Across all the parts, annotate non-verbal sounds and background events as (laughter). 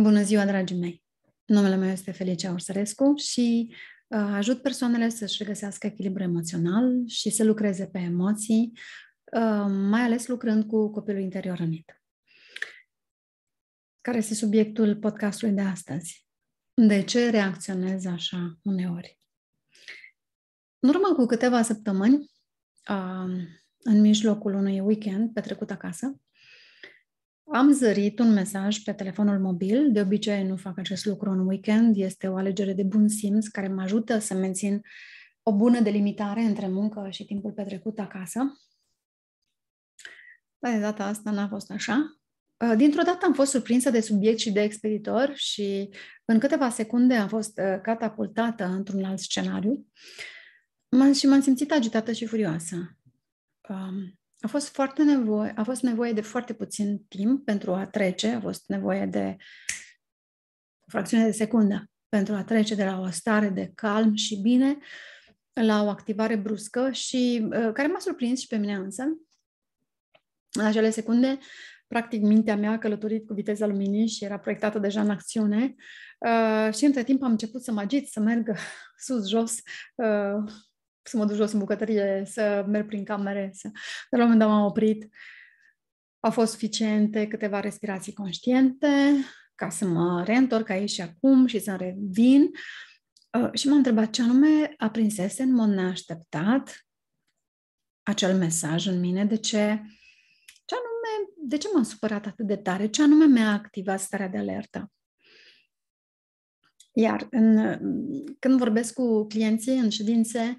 Bună ziua, dragii mei! Numele meu este Felicia Orsărescu și uh, ajut persoanele să-și regăsească echilibru emoțional și să lucreze pe emoții, uh, mai ales lucrând cu copilul interior rănit. Care este subiectul podcastului de astăzi? De ce reacționez așa uneori? În urmă cu câteva săptămâni, uh, în mijlocul unui weekend petrecut acasă, am zărit un mesaj pe telefonul mobil, de obicei nu fac acest lucru în weekend, este o alegere de bun simț care mă ajută să mențin o bună delimitare între muncă și timpul petrecut acasă. Dar de data asta n-a fost așa. Uh, dintr-o dată am fost surprinsă de subiect și de expeditor și în câteva secunde am fost uh, catapultată într-un alt scenariu și m-am simțit agitată și furioasă. Um, a fost foarte nevoie, a fost nevoie de foarte puțin timp pentru a trece, a fost nevoie de o fracțiune de secundă pentru a trece de la o stare de calm și bine la o activare bruscă și uh, care m-a surprins și pe mine însă. În acele secunde, practic, mintea mea a călătorit cu viteza luminii și era proiectată deja în acțiune uh, și între timp am început să mă agit, să merg (laughs) sus-jos uh, să mă duc jos în bucătărie, să merg prin camere. Să... Dar la un moment dat m-am oprit. Au fost suficiente câteva respirații conștiente ca să mă reîntorc aici și acum și să revin. Uh, și m-am întrebat ce anume a prinsese în mod neașteptat acel mesaj în mine, de ce, ce anume, de ce m-am supărat atât de tare, ce anume mi-a activat starea de alertă. Iar în, când vorbesc cu clienții în ședințe,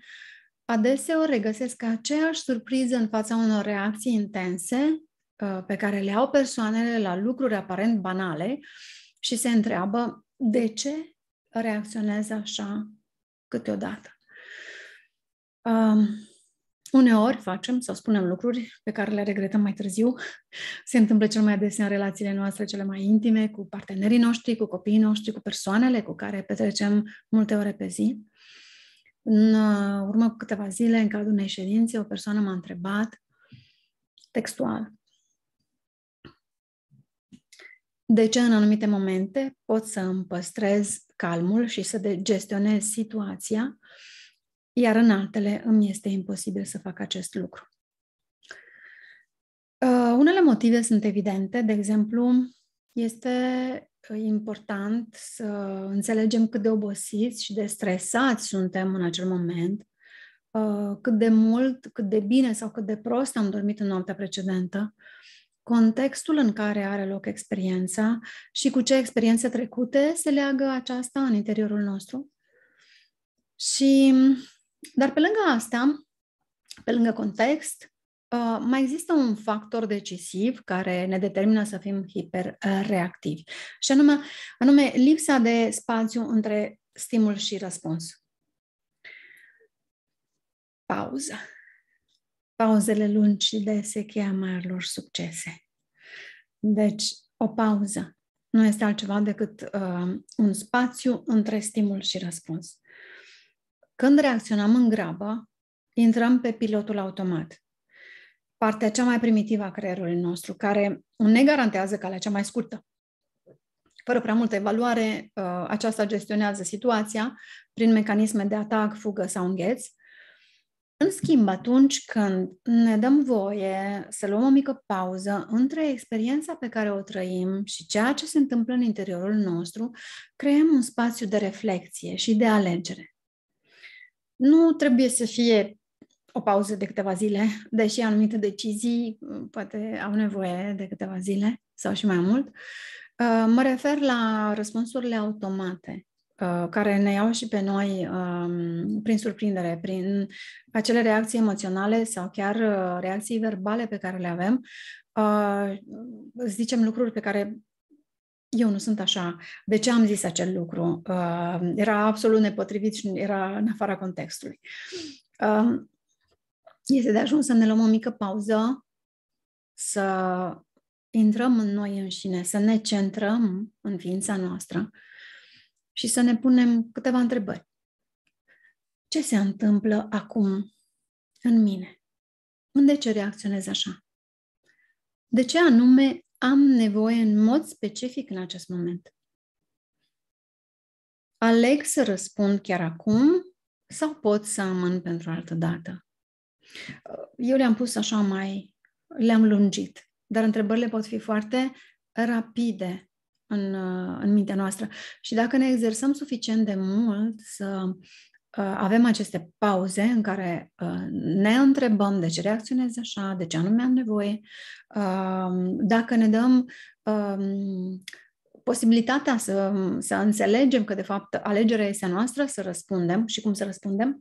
adeseori regăsesc aceeași surpriză în fața unor reacții intense uh, pe care le au persoanele la lucruri aparent banale și se întreabă de ce reacționez așa câteodată. Um, uneori facem sau spunem lucruri pe care le regretăm mai târziu. (laughs) Se întâmplă cel mai adesea în relațiile noastre cele mai intime cu partenerii noștri, cu copiii noștri, cu persoanele cu care petrecem multe ore pe zi. Uh, în uh, urmă cu câteva zile, în cadrul unei ședințe, o persoană m-a întrebat textual. De ce în anumite momente pot să îmi păstrez calmul și să gestionez situația, iar în altele îmi este imposibil să fac acest lucru? Uh, unele motive sunt evidente, de exemplu, este important să înțelegem cât de obosiți și de stresați suntem în acel moment, uh, cât de mult, cât de bine sau cât de prost am dormit în noaptea precedentă, contextul în care are loc experiența și cu ce experiențe trecute se leagă aceasta în interiorul nostru. Și, dar pe lângă asta, pe lângă context, Ă, mai există un factor decisiv care ne determină să fim hiperreactivi, și anume, anume lipsa de spațiu între stimul și răspuns. Pauză. Pauzele lungi și dese cheia marilor succese. Deci, o pauză nu este altceva decât uh, un spațiu între stimul și răspuns. Când reacționăm în grabă, intrăm pe pilotul automat partea cea mai primitivă a creierului nostru, care ne garantează calea cea mai scurtă. Fără prea multă evaluare, uh, aceasta gestionează situația prin mecanisme de atac, fugă sau îngheț. În schimb, atunci când ne dăm voie să luăm o mică pauză între experiența pe care o trăim și ceea ce se întâmplă în interiorul nostru, creăm un spațiu de reflexie și de alegere. Nu trebuie să fie o pauză de câteva zile, deși anumite decizii mm, poate au nevoie de câteva zile sau și mai mult. Uh, mă refer la răspunsurile automate uh, care ne iau și pe noi um, prin surprindere, prin acele reacții emoționale sau chiar uh, reacții verbale pe care le avem, zicem lucruri pe care eu nu sunt așa, de ce am zis acel lucru? Era absolut nepotrivit și era în afara contextului este de ajuns să ne luăm o mică pauză, să intrăm în noi înșine, să ne centrăm în ființa noastră și să ne punem câteva întrebări. Ce se întâmplă acum în mine? Unde ce reacționez așa? De ce anume am nevoie în mod specific în acest moment? Aleg să răspund chiar acum sau pot să amân pentru altă dată? Eu le-am pus așa mai, le-am lungit, dar întrebările pot fi foarte rapide în, uh, în mintea noastră. Și dacă ne exersăm suficient de mult să uh, avem aceste pauze în care uh, ne întrebăm de ce reacționez așa, de ce anume am nevoie, um, dacă ne dăm um, posibilitatea să, să înțelegem că, de fapt, alegerea este a noastră, să răspundem și cum să răspundem,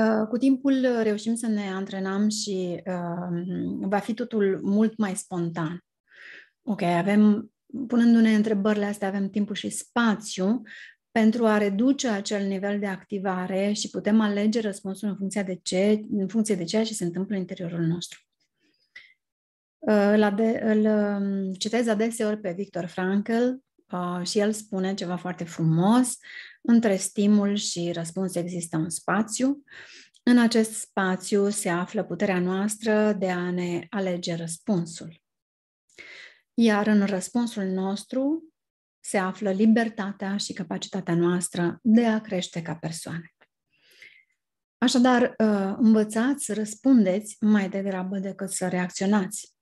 Uh, cu timpul uh, reușim să ne antrenăm și uh, va fi totul mult mai spontan. Ok, avem, punându-ne întrebările astea, avem timpul și spațiu pentru a reduce acel nivel de activare și putem alege răspunsul în funcție de ce, în funcție de ceea ce se întâmplă în interiorul nostru. Îl, ade- îl um, citez adeseori pe Victor Frankl și el spune ceva foarte frumos. Între stimul și răspuns există un spațiu. În acest spațiu se află puterea noastră de a ne alege răspunsul. Iar în răspunsul nostru se află libertatea și capacitatea noastră de a crește ca persoane. Așadar, uh, învățați, răspundeți mai degrabă decât să reacționați.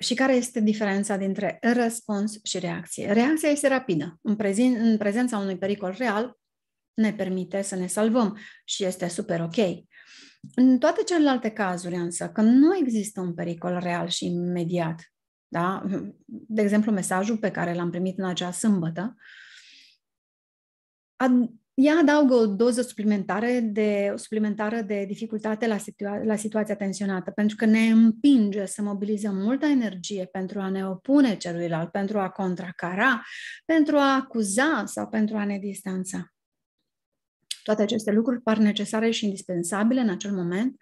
Și care este diferența dintre răspuns și reacție? Reacția este rapidă. În, prezin, în prezența unui pericol real, ne permite să ne salvăm și este super ok. În toate celelalte cazuri, însă, când nu există un pericol real și imediat, da? de exemplu, mesajul pe care l-am primit în acea sâmbătă, ea adaugă o doză suplimentară de, suplimentară de dificultate la, situa- la situația tensionată, pentru că ne împinge să mobilizăm multă energie pentru a ne opune celuilalt, pentru a contracara, pentru a acuza sau pentru a ne distanța. Toate aceste lucruri par necesare și indispensabile în acel moment.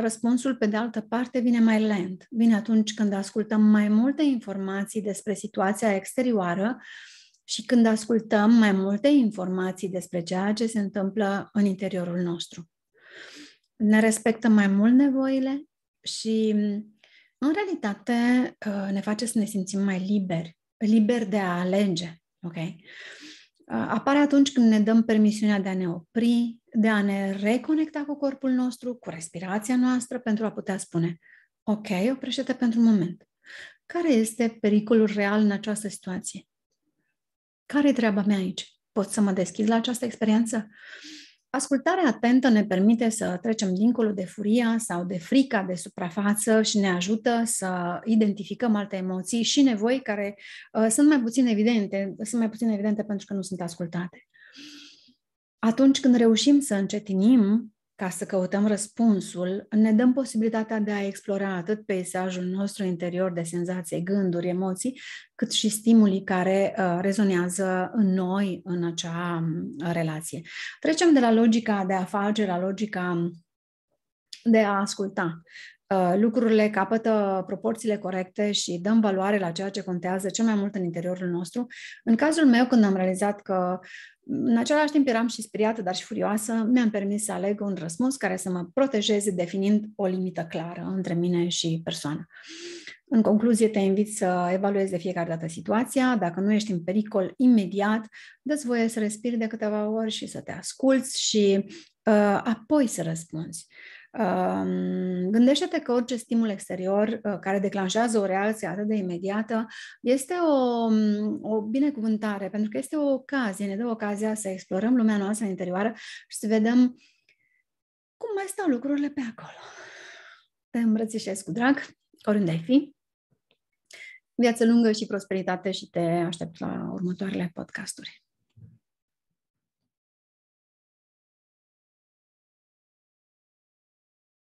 Răspunsul, pe de altă parte, vine mai lent. Vine atunci când ascultăm mai multe informații despre situația exterioară, uh, și când ascultăm mai multe informații despre ceea ce se întâmplă în interiorul nostru. Ne respectăm mai mult nevoile și, în realitate, uh, ne face să ne simțim mai liberi, liberi de a alege. Okay? Uh, apare atunci când ne dăm permisiunea de a ne opri, de a ne reconecta cu corpul nostru, cu respirația noastră, pentru a putea spune, ok, oprește-te pentru un moment. Care este pericolul real în această situație? care e treaba mea aici? Pot să mă deschid la această experiență? Ascultarea atentă ne permite să trecem dincolo de furia sau de frica de suprafață și ne ajută să identificăm alte emoții și nevoi care uh, sunt mai puțin evidente, sunt mai puțin evidente pentru că nu sunt ascultate. Atunci când reușim să încetinim ca să căutăm răspunsul, ne dăm posibilitatea de a explora atât peisajul nostru interior de senzații, gânduri, emoții, cât și stimulii care uh, rezonează în noi în acea uh, relație. Trecem de la logica de a face la logica de a asculta. Uh, lucrurile capătă proporțiile corecte și dăm valoare la ceea ce contează cel mai mult în interiorul nostru. În cazul meu, când am realizat că în același timp eram și speriată, dar și furioasă, mi-am permis să aleg un răspuns care să mă protejeze definind o limită clară între mine și persoană. În concluzie, te invit să evaluezi de fiecare dată situația. Dacă nu ești în pericol imediat, dă voie să respiri de câteva ori și să te asculți și uh, apoi să răspunzi. Uh, Gândește-te că orice stimul exterior uh, care declanșează o reacție atât de imediată este o, o binecuvântare, pentru că este o ocazie, ne dă ocazia să explorăm lumea noastră interioară și să vedem cum mai stau lucrurile pe acolo. Te îmbrățișez cu drag, oriunde ai fi. Viață lungă și prosperitate și te aștept la următoarele podcasturi.